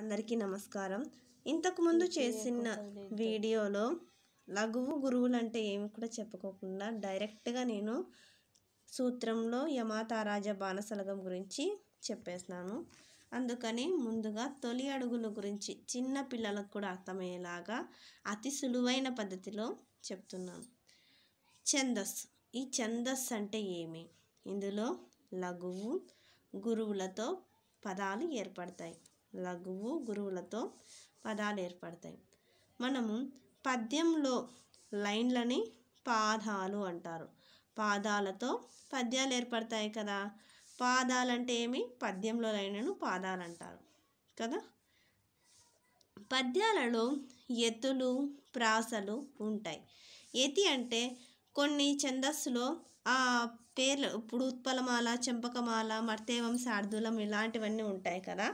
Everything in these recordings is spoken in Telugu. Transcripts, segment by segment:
అందరికీ నమస్కారం ఇంతకుముందు చేసిన వీడియోలో లఘువు గురువులు అంటే ఏమి కూడా చెప్పుకోకుండా డైరెక్ట్గా నేను సూత్రంలో యమాతారాజ బాణసలగం గురించి చెప్పేస్తున్నాను అందుకని ముందుగా తొలి అడుగుల గురించి చిన్న పిల్లలకు కూడా అర్థమయ్యేలాగా అతి సులువైన పద్ధతిలో చెప్తున్నాను ఛందస్ ఈ ఛందస్ అంటే ఏమి ఇందులో లఘువు గురువులతో పదాలు ఏర్పడతాయి లఘువు గురువులతో పదాలు ఏర్పడతాయి మనము పద్యంలో లైన్లని పాదాలు అంటారు పాదాలతో పద్యాలు ఏర్పడతాయి కదా పాదాలు అంటే ఏమి పద్యంలో లైన్లను పాదాలు అంటారు కదా పద్యాలలో ఎత్తులు ప్రాసలు ఉంటాయి ఎతి అంటే కొన్ని ఛందస్సులో ఆ పేర్లు ఇప్పుడు ఉత్పలమాల చెంపకమాల మర్తేవం శార్దులం ఇలాంటివన్నీ ఉంటాయి కదా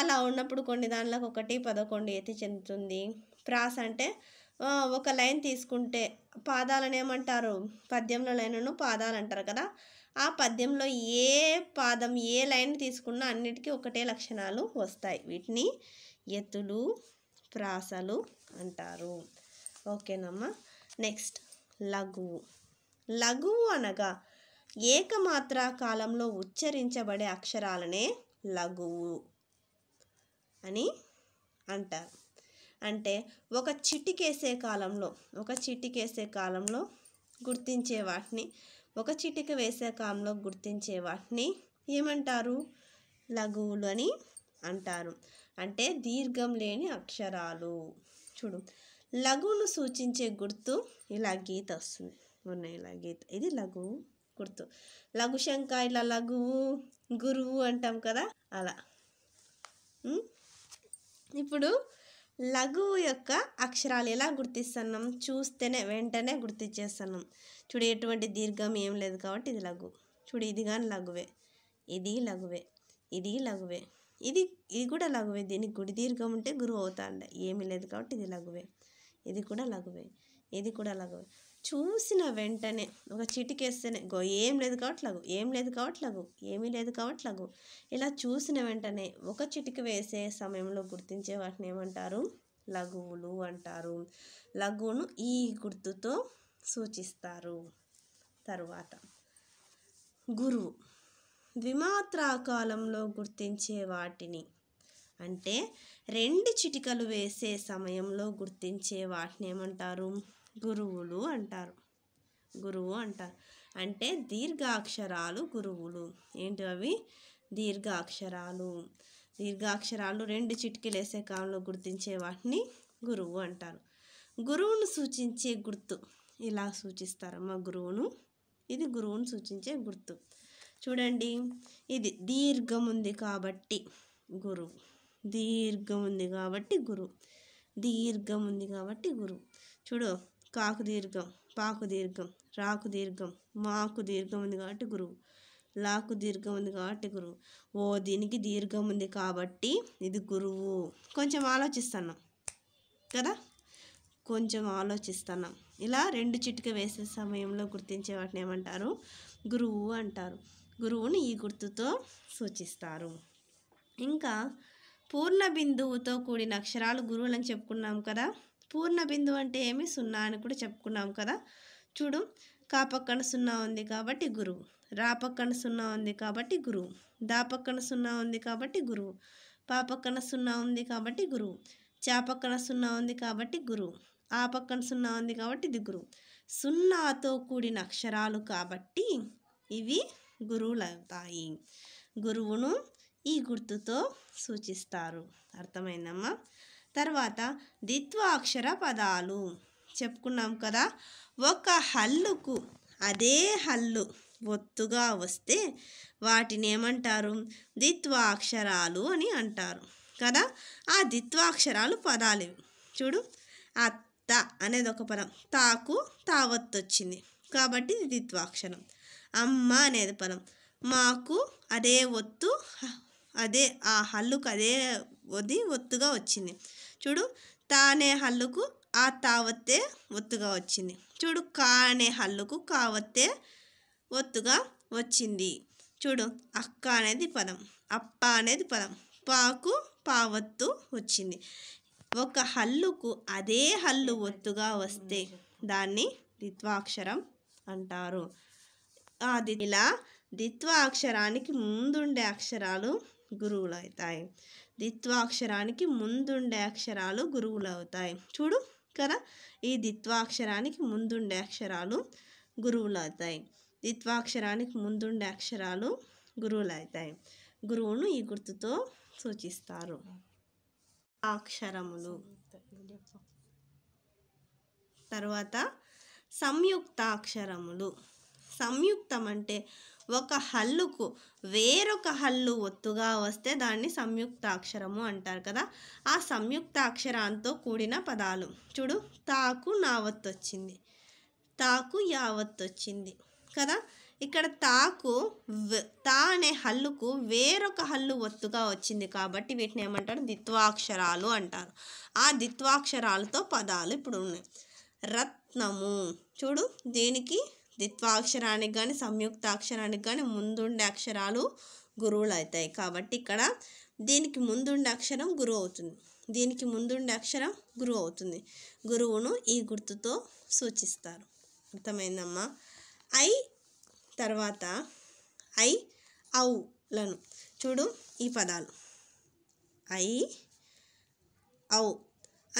అలా ఉన్నప్పుడు కొన్ని దానిలకు ఒకటి పదకొండు ఎత్తి చెందుతుంది ప్రాస అంటే ఒక లైన్ తీసుకుంటే పాదాలను ఏమంటారు పద్యంలో లైన్ను పాదాలు అంటారు కదా ఆ పద్యంలో ఏ పాదం ఏ లైన్ తీసుకున్నా అన్నిటికీ ఒకటే లక్షణాలు వస్తాయి వీటిని ఎత్తులు ప్రాసలు అంటారు ఓకేనమ్మా నెక్స్ట్ లఘువు లఘువు అనగా ఏకమాత్ర కాలంలో ఉచ్చరించబడే అక్షరాలనే లఘువు అని అంటారు అంటే ఒక చిటికేసే కాలంలో ఒక చిటికేసే కాలంలో గుర్తించే వాటిని ఒక చిటిక వేసే కాలంలో గుర్తించే వాటిని ఏమంటారు లఘువులు అని అంటారు అంటే దీర్ఘం లేని అక్షరాలు చూడు లఘువును సూచించే గుర్తు ఇలా గీత వస్తుంది ఉన్నాయి ఇలా గీత ఇది లఘువు గుర్తు లఘుశంక ఇలా లఘువు గురువు అంటాం కదా అలా ఇప్పుడు లఘువు యొక్క అక్షరాలు ఎలా గుర్తిస్తున్నాం చూస్తేనే వెంటనే గుర్తించేస్తున్నాం చూడు ఎటువంటి దీర్ఘం ఏం లేదు కాబట్టి ఇది లఘు చూడు ఇది కానీ లఘువే ఇది లఘువే ఇది లఘువే ఇది ఇది కూడా లఘువే దీనికి గుడి దీర్ఘం ఉంటే గురువు అవుతా ఏమీ లేదు కాబట్టి ఇది లఘువే ఇది కూడా లఘువే ఇది కూడా లఘువే చూసిన వెంటనే ఒక చిటికేస్తేనే గో ఏం లేదు కావట్లేదు ఏం లేదు కావట్లేదు ఏమీ లేదు కావట్లేదు ఇలా చూసిన వెంటనే ఒక చిటిక వేసే సమయంలో గుర్తించే వాటిని ఏమంటారు లఘువులు అంటారు లఘువును ఈ గుర్తుతో సూచిస్తారు తరువాత గురువు ద్విమాత్రాకాలంలో గుర్తించే వాటిని అంటే రెండు చిటికలు వేసే సమయంలో గుర్తించే వాటిని ఏమంటారు గురువులు అంటారు గురువు అంటారు అంటే దీర్ఘాక్షరాలు గురువులు ఏంటి అవి దీర్ఘాక్షరాలు దీర్ఘాక్షరాలు రెండు చిటికలు వేసే కాలంలో గుర్తించే వాటిని గురువు అంటారు గురువును సూచించే గుర్తు ఇలా సూచిస్తారు మా గురువును ఇది గురువును సూచించే గుర్తు చూడండి ఇది దీర్ఘం ఉంది కాబట్టి గురువు దీర్ఘం ఉంది కాబట్టి గురువు దీర్ఘం ఉంది కాబట్టి గురువు చూడు కాకు దీర్ఘం పాకు దీర్ఘం రాకు దీర్ఘం మాకు దీర్ఘం ఉంది కాబట్టి గురువు లాకు దీర్ఘం ఉంది కాబట్టి గురువు ఓ దీనికి దీర్ఘం ఉంది కాబట్టి ఇది గురువు కొంచెం ఆలోచిస్తున్నాం కదా కొంచెం ఆలోచిస్తున్నాం ఇలా రెండు చిటిక వేసే సమయంలో గుర్తించే వాటిని ఏమంటారు గురువు అంటారు గురువుని ఈ గుర్తుతో సూచిస్తారు ఇంకా పూర్ణ బిందువుతో కూడిన అక్షరాలు గురువులను చెప్పుకున్నాం కదా పూర్ణ బిందువు అంటే ఏమి సున్నా అని కూడా చెప్పుకున్నాం కదా చూడు కా పక్కన సున్నా ఉంది కాబట్టి గురువు రా పక్కన సున్నా ఉంది కాబట్టి గురువు దా పక్కన సున్నా ఉంది కాబట్టి గురువు పా పక్కన సున్నా ఉంది కాబట్టి గురువు చా పక్కన సున్నా ఉంది కాబట్టి గురువు ఆ పక్కన సున్నా ఉంది కాబట్టి ఇది గురువు సున్నాతో కూడిన అక్షరాలు కాబట్టి ఇవి గురువులవుతాయి గురువును ఈ గుర్తుతో సూచిస్తారు అర్థమైందమ్మా తర్వాత ద్విత్వాక్షర పదాలు చెప్పుకున్నాం కదా ఒక హల్లుకు అదే హల్లు ఒత్తుగా వస్తే వాటిని ఏమంటారు ద్విత్వాక్షరాలు అని అంటారు కదా ఆ ద్విత్వాక్షరాలు పదాలు చూడు అత్త అనేది ఒక పదం తాకు తావత్తు వచ్చింది కాబట్టి ద్విత్వాక్షరం అమ్మ అనేది పదం మాకు అదే ఒత్తు అదే ఆ హల్లుకు అదే అది ఒత్తుగా వచ్చింది చూడు తా అనే హల్లుకు ఆ తావత్తే ఒత్తుగా వచ్చింది చూడు కా అనే హల్లుకు కావత్తే ఒత్తుగా వచ్చింది చూడు అక్క అనేది పదం అప్ప అనేది పదం పాకు పావత్తు వచ్చింది ఒక హల్లుకు అదే హల్లు ఒత్తుగా వస్తే దాన్ని ద్విత్వాక్షరం అంటారు అది ఇలా ద్విత్వాక్షరానికి ముందుండే అక్షరాలు గురువులు అవుతాయి దిత్వాక్షరానికి ముందుండే అక్షరాలు గురువులు అవుతాయి చూడు కదా ఈ దిత్వాక్షరానికి ముందుండే అక్షరాలు గురువులు అవుతాయి దిత్వాక్షరానికి ముందుండే అక్షరాలు గురువులు అవుతాయి గురువును ఈ గుర్తుతో సూచిస్తారు అక్షరములు తర్వాత సంయుక్త అక్షరములు సంయుక్తం అంటే ఒక హల్లుకు వేరొక హల్లు ఒత్తుగా వస్తే దాన్ని సంయుక్తాక్షరము అంటారు కదా ఆ సంయుక్తాక్షరాంతో కూడిన పదాలు చూడు తాకు నావత్తొచ్చింది తాకు యావత్తొచ్చింది కదా ఇక్కడ తాకు తా అనే హల్లుకు వేరొక హల్లు ఒత్తుగా వచ్చింది కాబట్టి వీటిని ఏమంటారు ద్విత్వాక్షరాలు అంటారు ఆ ద్విత్వాక్షరాలతో పదాలు ఇప్పుడు ఉన్నాయి రత్నము చూడు దీనికి ద్విత్వాక్షరానికి కానీ అక్షరానికి కానీ ముందుండే అక్షరాలు గురువులు అవుతాయి కాబట్టి ఇక్కడ దీనికి ముందుండే అక్షరం గురువు అవుతుంది దీనికి ముందుండే అక్షరం గురువు అవుతుంది గురువును ఈ గుర్తుతో సూచిస్తారు అర్థమైందమ్మా ఐ తర్వాత ఐ ఔలను చూడు ఈ పదాలు ఐ ఔ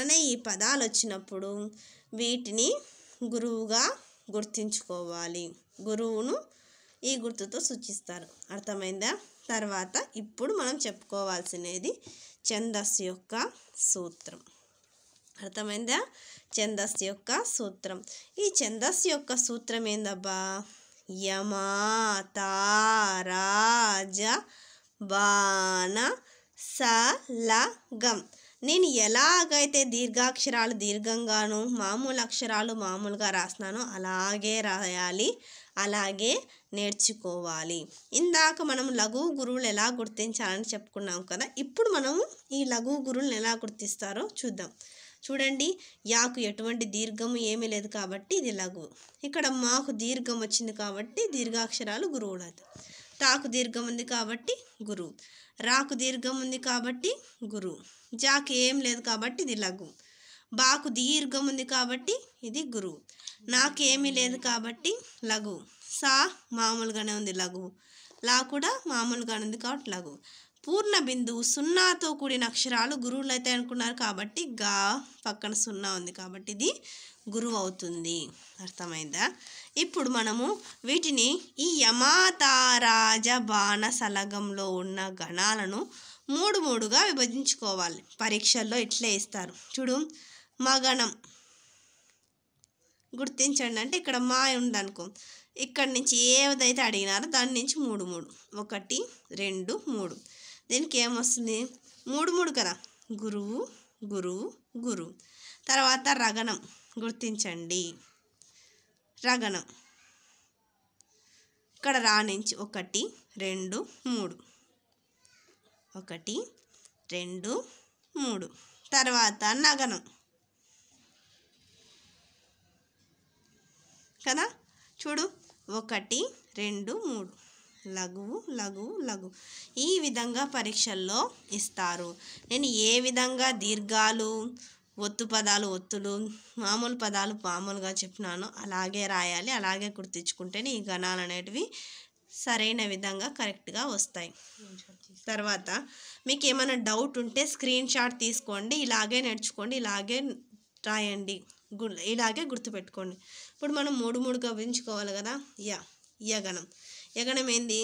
అనే ఈ పదాలు వచ్చినప్పుడు వీటిని గురువుగా గుర్తించుకోవాలి గురువును ఈ గుర్తుతో సూచిస్తారు అర్థమైందా తర్వాత ఇప్పుడు మనం చెప్పుకోవాల్సినది ఛందస్సు యొక్క సూత్రం అర్థమైందా ఛందస్సు యొక్క సూత్రం ఈ ఛందస్సు యొక్క సూత్రం ఏందబ్బా యమా తారాజ బాణ సలగం నేను ఎలాగైతే దీర్ఘాక్షరాలు దీర్ఘంగాను మామూలు అక్షరాలు మామూలుగా రాసినానో అలాగే రాయాలి అలాగే నేర్చుకోవాలి ఇందాక మనం లఘు గురువులు ఎలా గుర్తించాలని చెప్పుకున్నాం కదా ఇప్పుడు మనము ఈ లఘు గురువులను ఎలా గుర్తిస్తారో చూద్దాం చూడండి యాకు ఎటువంటి దీర్ఘము ఏమీ లేదు కాబట్టి ఇది లఘు ఇక్కడ మాకు దీర్ఘం వచ్చింది కాబట్టి దీర్ఘాక్షరాలు గురువులు తాకు దీర్ఘం ఉంది కాబట్టి గురు రాకు దీర్ఘం ఉంది కాబట్టి గురు జాకి ఏం లేదు కాబట్టి ఇది లఘు బాకు దీర్ఘం ఉంది కాబట్టి ఇది గురు నాకేమీ లేదు కాబట్టి లఘు సా మామూలుగానే ఉంది లఘు లా కూడా మామూలుగానే ఉంది కాబట్టి లఘు పూర్ణ బిందు సున్నాతో కూడిన అక్షరాలు గురువులు అయితే అనుకున్నారు కాబట్టి గా పక్కన సున్నా ఉంది కాబట్టి ఇది గురువు అవుతుంది అర్థమైందా ఇప్పుడు మనము వీటిని ఈ యమాతారాజ బాణ సలగంలో ఉన్న గణాలను మూడు మూడుగా విభజించుకోవాలి పరీక్షల్లో ఇట్లే ఇస్తారు చూడు మగణం గుర్తించండి అంటే ఇక్కడ మా ఉందనుకో ఇక్కడి నుంచి ఏదైతే అడిగినారో దాని నుంచి మూడు మూడు ఒకటి రెండు మూడు దీనికి ఏమొస్తుంది మూడు మూడు కదా గురువు గురువు గురువు తర్వాత రగణం గుర్తించండి రగణం ఇక్కడ రాణించి ఒకటి రెండు మూడు ఒకటి రెండు మూడు తర్వాత నగనం కదా చూడు ఒకటి రెండు మూడు లఘువు లఘువు లఘు ఈ విధంగా పరీక్షల్లో ఇస్తారు నేను ఏ విధంగా దీర్ఘాలు ఒత్తు పదాలు ఒత్తులు మామూలు పదాలు మామూలుగా చెప్పినాను అలాగే రాయాలి అలాగే గుర్తించుకుంటేనే ఈ గణాలు అనేటివి సరైన విధంగా కరెక్ట్గా వస్తాయి తర్వాత మీకు ఏమైనా డౌట్ ఉంటే స్క్రీన్ షాట్ తీసుకోండి ఇలాగే నేర్చుకోండి ఇలాగే రాయండి ఇలాగే గుర్తుపెట్టుకోండి ఇప్పుడు మనం మూడు మూడుగా విభజించుకోవాలి కదా యా యగనం యగనం ఏంది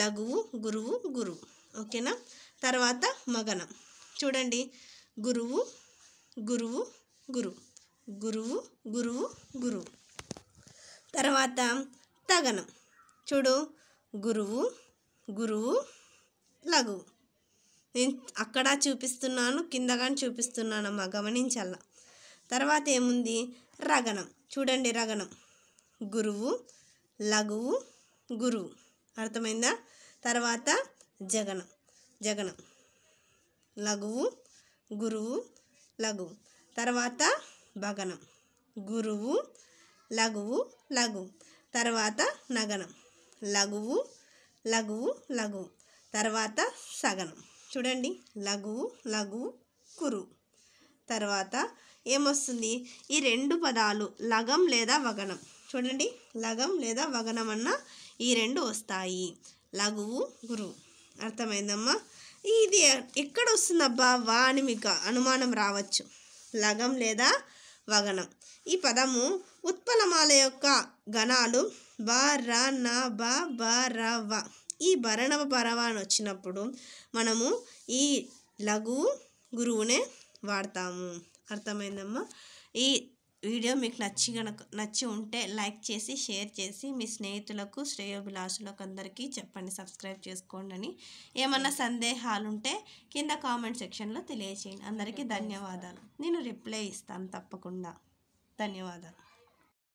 లఘువు గురువు గురువు ఓకేనా తర్వాత మగనం చూడండి గురువు గురువు గురు గురువు గురువు గురువు తర్వాత తగనం చూడు గురువు గురువు లఘువు నేను అక్కడ చూపిస్తున్నాను కింద కానీ చూపిస్తున్నానమ్మా గమనించాల తర్వాత ఏముంది రగనం చూడండి రగనం గురువు లఘువు గురువు అర్థమైందా తర్వాత జగనం జగనం లఘువు గురువు లఘువు తర్వాత భగనం గురువు లఘువు లఘు తర్వాత నగనం లఘువు లఘువు లఘు తర్వాత సగనం చూడండి లఘువు లఘువు కురు తర్వాత ఏమొస్తుంది ఈ రెండు పదాలు లగం లేదా వగనం చూడండి లగం లేదా వగనం అన్న ఈ రెండు వస్తాయి లఘువు గురువు అర్థమైందమ్మా ఇది ఎక్కడ వస్తుందబ్బా వా అని మీకు అనుమానం రావచ్చు లగం లేదా వగనం ఈ పదము ఉత్పలమాల యొక్క గణాలు బ ర న బ బ ర వ ఈ భరణవ పరవ అని వచ్చినప్పుడు మనము ఈ లఘు గురువునే వాడతాము అర్థమైందమ్మా ఈ వీడియో మీకు నచ్చి గనక నచ్చి ఉంటే లైక్ చేసి షేర్ చేసి మీ స్నేహితులకు శ్రేయోభిలాషులకు అందరికీ చెప్పండి సబ్స్క్రైబ్ చేసుకోండి అని ఏమన్నా సందేహాలుంటే కింద కామెంట్ సెక్షన్లో తెలియచేయండి అందరికీ ధన్యవాదాలు నేను రిప్లై ఇస్తాను తప్పకుండా ధన్యవాదాలు